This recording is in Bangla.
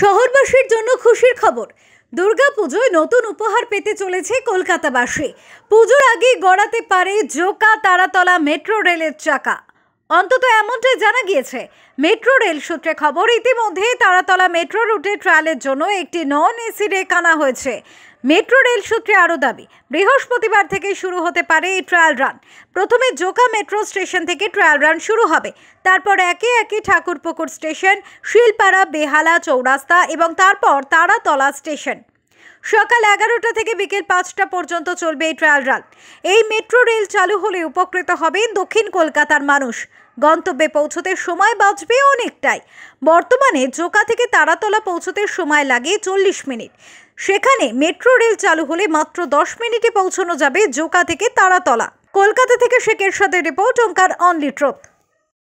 শহরবাসীর জন্য খুশির খবর দুর্গাপুজোয় নতুন উপহার পেতে চলেছে কলকাতাবাসী পুজোর আগে গড়াতে পারে জোকা তারাতলা মেট্রো রেলের চাকা অন্তত এমনটাই জানা গিয়েছে মেট্রো রেল সূত্রে খবর ইতিমধ্যে তারাতলা মেট্রো রুটে ট্রায়ালের জন্য একটি নন এসি রেক আনা হয়েছে মেট্রো রেল সূত্রে আরও দাবি বৃহস্পতিবার থেকে শুরু হতে পারে এই ট্রায়াল রান প্রথমে জোকা মেট্রো স্টেশন থেকে ট্রায়াল রান শুরু হবে তারপর একে একে ঠাকুরপুকুর স্টেশন শিলপাড়া বেহালা চৌরাস্তা এবং তারপর তারাতলা স্টেশন সকাল এগারোটা থেকে বিকেল পাঁচটা পর্যন্ত চলবে এই ট্রায়াল রান এই মেট্রো রেল চালু হলে উপকৃত হবেন দক্ষিণ কলকাতার মানুষ গন্তব্যে পৌঁছতে সময় বাঁচবে অনেকটাই বর্তমানে জোকা থেকে তারাতলা পৌঁছতে সময় লাগে চল্লিশ মিনিট সেখানে মেট্রো রেল চালু হলে মাত্র দশ মিনিটে পৌঁছানো যাবে জোকা থেকে তারাতলা কলকাতা থেকে শেখের সাথে রিপোর্ট ওঙ্কার অনলি ট্রোথ